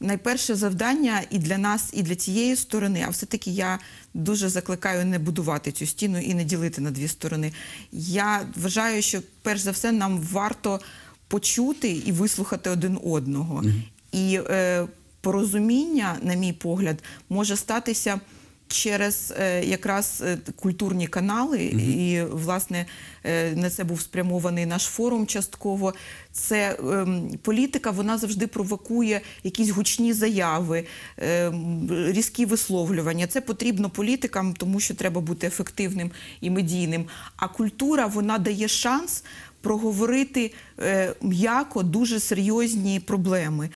найперше завдання і для нас, і для цієї сторони, а все-таки я дуже закликаю не будувати цю стіну і не ділити на дві сторони. Я вважаю, що перш за все нам варто почути і вислухати один одного. Mm І е, порозуміння, на мій погляд, може статися через е, якраз е, культурні канали, і власне е, на це був спрямований наш форум. Частково це ем, політика, вона завжди провокує якісь гучні заяви, ем, різкі висловлювання. Це потрібно політикам, тому що треба бути ефективним і медійним. А культура вона дає шанс. Проговорити е, м'яко дуже серйозні проблеми.